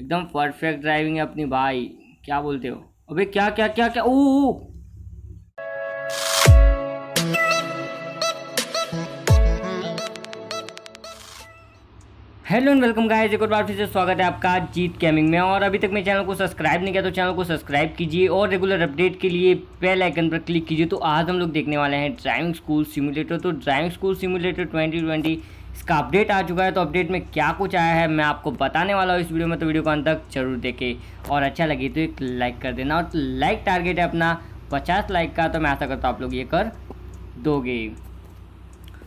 एकदम perfect driving है अपनी भाई क्या बोलते हो अबे क्या क्या क्या क्या oh, hello and welcome guys एक और बार फिर से स्वागत है आपका जीत गेमिंग में और अभी तक मेरे चैनल को सब्सक्राइब नहीं किया तो चैनल को सब्सक्राइब कीजिए और रेगुलर अपडेट के लिए बेल आइकन पर क्लिक कीजिए तो आज हम लोग देखने वाले हैं ड्राइविंग स्कूल सिमुलेटर तो ड्राइविंग स्कूल सिमुलेटर ट्वेंटी इसका अपडेट आ चुका है तो अपडेट में क्या कुछ आया है मैं आपको बताने वाला हूँ इस वीडियो में तो वीडियो को अंत तक जरूर देखें और अच्छा लगे तो एक लाइक कर देना और लाइक टारगेट है अपना पचास लाइक का तो मैं आशा करता हूँ आप लोग ये कर दोगे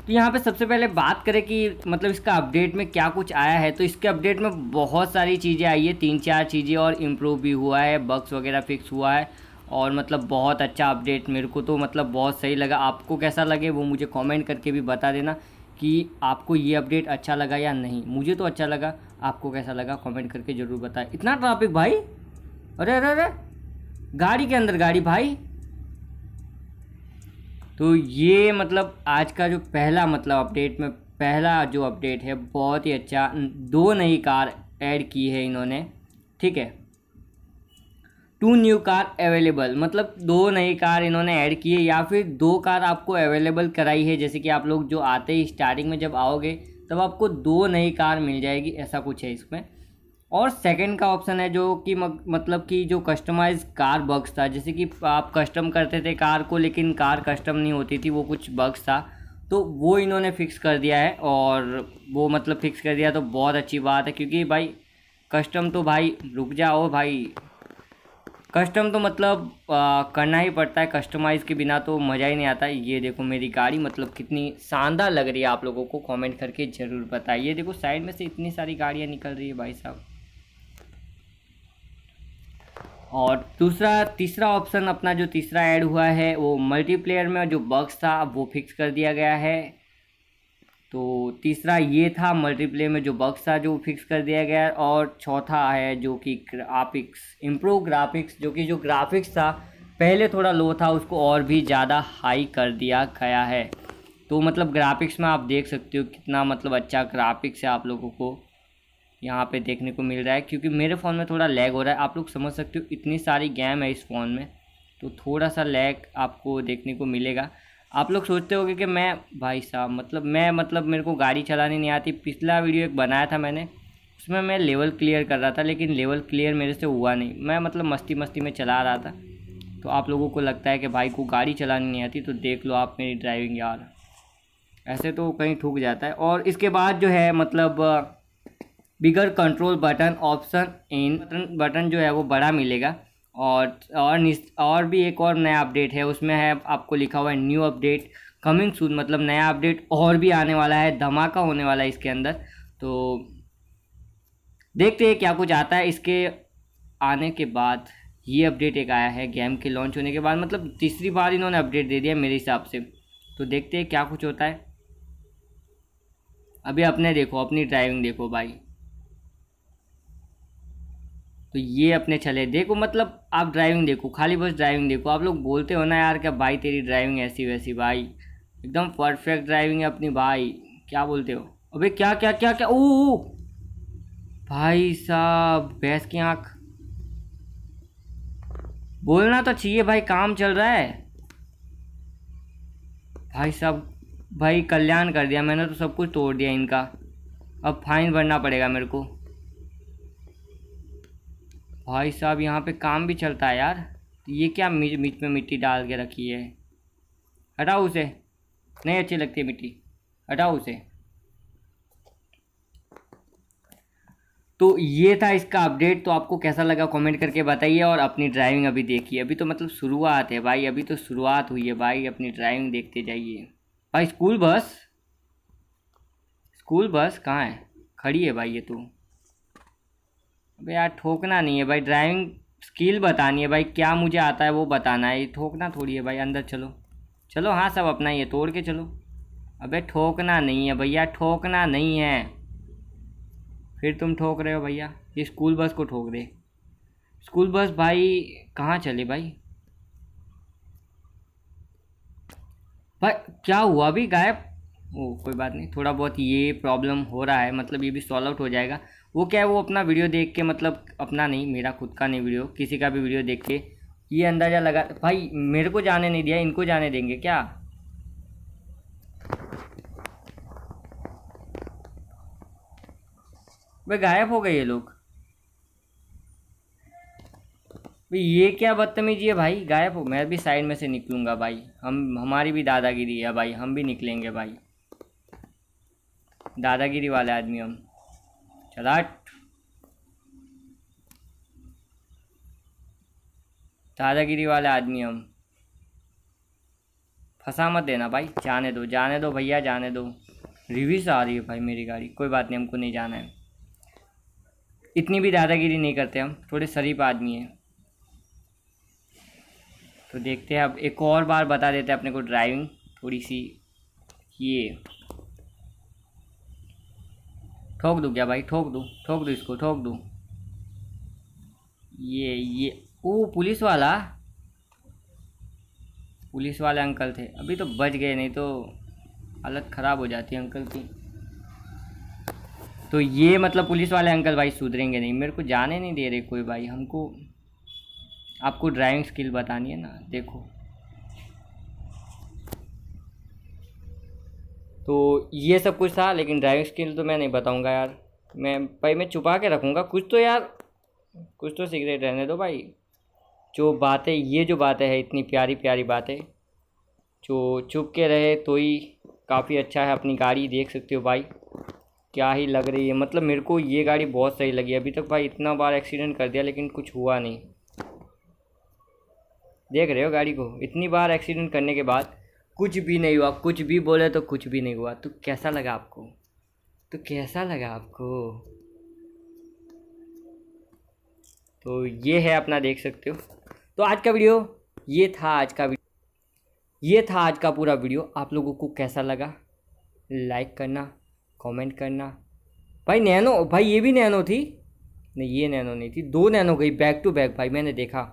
तो यहाँ पे सबसे पहले बात करें कि मतलब इसका अपडेट में क्या कुछ आया है तो इसके अपडेट में बहुत सारी चीज़ें आई है तीन चार चीज़ें और इम्प्रूव भी हुआ है बक्स वगैरह फिक्स हुआ है और मतलब बहुत अच्छा अपडेट मेरे को तो मतलब बहुत सही लगा आपको कैसा लगे वो मुझे कमेंट करके भी बता देना कि आपको ये अपडेट अच्छा लगा या नहीं मुझे तो अच्छा लगा आपको कैसा लगा कमेंट करके ज़रूर बताएं इतना ट्रैफिक भाई अरे अरे अरे गाड़ी के अंदर गाड़ी भाई तो ये मतलब आज का जो पहला मतलब अपडेट में पहला जो अपडेट है बहुत ही अच्छा दो नई कार ऐड की है इन्होंने ठीक है टू न्यू कार अवेलेबल मतलब दो नई कार इन्होंने ऐड की है या फिर दो कार आपको अवेलेबल कराई है जैसे कि आप लोग जो आते ही स्टार्टिंग में जब आओगे तब आपको दो नई कार मिल जाएगी ऐसा कुछ है इसमें और सेकंड का ऑप्शन है जो कि मतलब कि जो कस्टमाइज कार बग्स था जैसे कि आप कस्टम करते थे कार को लेकिन कार कस्टम नहीं होती थी वो कुछ बग्स था तो वो इन्होंने फ़िक्स कर दिया है और वो मतलब फ़िक्स कर दिया तो बहुत अच्छी बात है क्योंकि भाई कस्टम तो भाई रुक जाओ भाई कस्टम तो मतलब आ, करना ही पड़ता है कस्टमाइज़ के बिना तो मज़ा ही नहीं आता ये देखो मेरी गाड़ी मतलब कितनी शानदार लग रही है आप लोगों को कमेंट करके ज़रूर बताइए देखो साइड में से इतनी सारी गाड़ियाँ निकल रही है भाई साहब और दूसरा तीसरा ऑप्शन अपना जो तीसरा ऐड हुआ है वो मल्टीप्लेयर में जो बक्स था वो फिक्स कर दिया गया है तो तीसरा ये था मल्टीप्ले में जो बग्स था जो फिक्स कर दिया गया और चौथा है जो कि ग्राफिक्स इम्प्रूव ग्राफिक्स जो कि जो ग्राफिक्स था पहले थोड़ा लो था उसको और भी ज़्यादा हाई कर दिया गया है तो मतलब ग्राफिक्स में आप देख सकते हो कितना मतलब अच्छा ग्राफिक्स है आप लोगों को यहाँ पे देखने को मिल रहा है क्योंकि मेरे फ़ोन में थोड़ा लैग हो रहा है आप लोग समझ सकते हो इतनी सारी गेम है इस फ़ोन में तो थोड़ा सा लैग आपको देखने को मिलेगा आप लोग सोचते होंगे कि मैं भाई साहब मतलब मैं मतलब मेरे को गाड़ी चलानी नहीं आती पिछला वीडियो एक बनाया था मैंने उसमें मैं लेवल क्लियर कर रहा था लेकिन लेवल क्लियर मेरे से हुआ नहीं मैं मतलब मस्ती मस्ती में चला रहा था तो आप लोगों को लगता है कि भाई को गाड़ी चलानी नहीं आती तो देख लो आप मेरी ड्राइविंग यार ऐसे तो कहीं ठूक जाता है और इसके बाद जो है मतलब बिगर कंट्रोल बटन ऑप्शन इन बटन जो है वो बड़ा मिलेगा और और और भी एक और नया अपडेट है उसमें है आपको लिखा हुआ है न्यू अपडेट कमिंग सून मतलब नया अपडेट और भी आने वाला है धमाका होने वाला है इसके अंदर तो देखते हैं क्या कुछ आता है इसके आने के बाद ये अपडेट एक आया है गेम के लॉन्च होने के बाद मतलब तीसरी बार इन्होंने अपडेट दे दिया मेरे हिसाब से तो देखते हैं क्या कुछ होता है अभी अपने देखो अपनी ड्राइविंग देखो भाई तो ये अपने चले देखो मतलब आप ड्राइविंग देखो खाली बस ड्राइविंग देखो आप लोग बोलते हो ना यार क्या भाई तेरी ड्राइविंग ऐसी वैसी भाई एकदम परफेक्ट ड्राइविंग है अपनी भाई क्या बोलते हो अबे क्या क्या क्या क्या ओ भाई साहब भैंस की आँख बोलना तो चाहिए भाई काम चल रहा है भाई साहब भाई कल्याण कर दिया मैंने तो सब कुछ तोड़ दिया इनका अब फाइन भरना पड़ेगा मेरे को भाई साहब यहाँ पे काम भी चलता है यार तो ये क्या बीच मीच में मिट्टी डाल के रखी है हटाओ उसे नहीं अच्छी लगती है मिट्टी हटाओ उसे तो ये था इसका अपडेट तो आपको कैसा लगा कमेंट करके बताइए और अपनी ड्राइविंग अभी देखिए अभी तो मतलब शुरुआत है भाई अभी तो शुरुआत हुई है भाई अपनी ड्राइविंग देखते जाइए भाई स्कूल बस स्कूल बस कहाँ है खड़ी है भाई ये तो यार ठोकना नहीं है भाई ड्राइविंग स्किल बतानी है भाई क्या मुझे आता है वो बताना है ठोकना थोड़ी है भाई अंदर चलो चलो हाँ सब अपना ये तोड़ के चलो अबे ठोकना नहीं है भैया ठोकना नहीं है फिर तुम ठोक रहे हो भैया ये स्कूल बस को ठोक दे स्कूल बस भाई कहाँ चले भाई भाई क्या हुआ अभी गायब ओ कोई बात नहीं थोड़ा बहुत ये प्रॉब्लम हो रहा है मतलब ये भी सॉल्व आउट हो जाएगा वो क्या है वो अपना वीडियो देख के मतलब अपना नहीं मेरा खुद का नहीं वीडियो किसी का भी वीडियो देख के ये अंदाज़ा लगा भाई मेरे को जाने नहीं दिया इनको जाने देंगे क्या भाई गायब हो गए ये लोग भाई ये क्या बदतमीजी है भाई गायब हो मैं भी साइड में से निकलूँगा भाई हम हमारी भी दादागिरी है भाई हम भी निकलेंगे भाई दादागिरी वाले आदमी हम चलाट दादागिरी वाले आदमी हम फंसा मत देना भाई जाने दो जाने दो भैया जाने दो रिव्यूज आ रही है भाई मेरी गाड़ी कोई बात नहीं हमको नहीं जाना है इतनी भी दादागिरी नहीं करते हम थोड़े शरीफ आदमी हैं तो देखते हैं अब एक और बार बता देते हैं अपने को ड्राइविंग थोड़ी सी ये ठोक दूँ क्या भाई ठोक दूँ ठोक दूँ इसको ठोक दूँ ये ये ओ पुलिस वाला पुलिस वाले अंकल थे अभी तो बच गए नहीं तो हालत ख़राब हो जाती है अंकल की तो ये मतलब पुलिस वाले अंकल भाई सुधरेंगे नहीं मेरे को जाने नहीं दे रहे कोई भाई हमको आपको ड्राइविंग स्किल बतानी है ना देखो तो ये सब कुछ था लेकिन ड्राइविंग स्किल तो मैं नहीं बताऊँगा यार मैं भाई मैं छुपा के रखूँगा कुछ तो यार कुछ तो सिगरेट रहने दो भाई जो बातें ये जो बातें हैं इतनी प्यारी प्यारी बातें जो छुप के रहे तो ही काफ़ी अच्छा है अपनी गाड़ी देख सकते हो भाई क्या ही लग रही है मतलब मेरे को ये गाड़ी बहुत सही लगी अभी तक भाई इतना बार एक्सीडेंट कर दिया लेकिन कुछ हुआ नहीं देख रहे हो गाड़ी को इतनी बार एक्सीडेंट करने के बाद कुछ भी नहीं हुआ कुछ भी बोले तो कुछ भी नहीं हुआ तो कैसा लगा आपको तो कैसा लगा आपको तो ये है अपना देख सकते हो तो आज का वीडियो ये था आज का वीडियो ये था आज का पूरा वीडियो आप लोगों को कैसा लगा लाइक करना कमेंट करना भाई नैनो भाई ये भी नैनो थी नहीं ये नैनो नहीं थी दो नैनो गई बैक टू बैक भाई मैंने देखा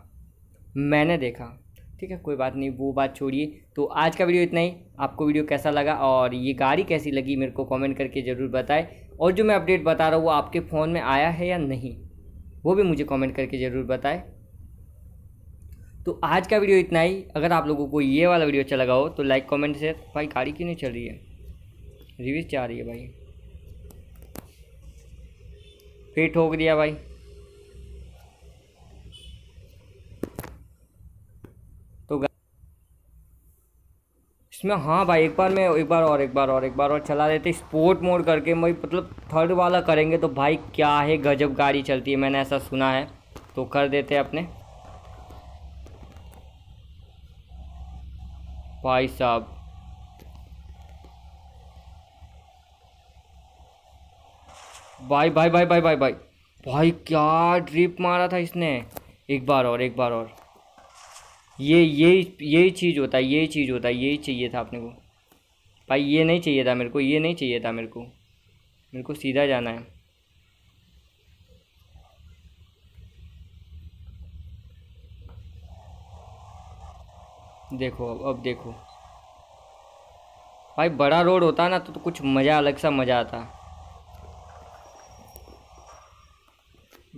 मैंने देखा ठीक है कोई बात नहीं वो बात छोड़िए तो आज का वीडियो इतना ही आपको वीडियो कैसा लगा और ये गाड़ी कैसी लगी मेरे को कमेंट करके ज़रूर बताएं और जो मैं अपडेट बता रहा हूँ वो आपके फ़ोन में आया है या नहीं वो भी मुझे कमेंट करके ज़रूर बताएं तो आज का वीडियो इतना ही अगर आप लोगों को ये वाला वीडियो अच्छा लगा हो तो लाइक कॉमेंट शेयर भाई गाड़ी क्यों नहीं चल रही है रिव्यूज चाह रही है भाई फिर ठोक दिया भाई इसमें हाँ भाई एक बार में एक बार और एक बार और एक बार और चला देते स्पोर्ट मोड करके भाई मतलब थर्ड वाला करेंगे तो भाई क्या है गजब गाड़ी चलती है मैंने ऐसा सुना है तो कर देते अपने भाई साहब भाई भाई भाई भाई भाई भाई भाई क्या ड्रिप मारा था इसने एक बार और एक बार और ये यही यही चीज़ होता है यही चीज़ होता है यही चाहिए था अपने को भाई ये नहीं चाहिए था मेरे को ये नहीं चाहिए था मेरे को मेरे को सीधा जाना है देखो अब अब देखो भाई बड़ा रोड होता ना तो, तो कुछ मज़ा अलग सा मज़ा आता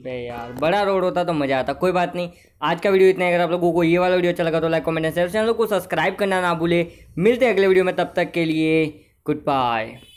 बे यार बड़ा रोड होता तो मज़ा आता कोई बात नहीं आज का वीडियो इतना है अगर आप लोगों को ये वाला वीडियो अच्छा लगा तो like comment and share channel को सब्सक्राइब करना ना भूले मिलते हैं अगले वीडियो में तब तक के लिए गुड बाय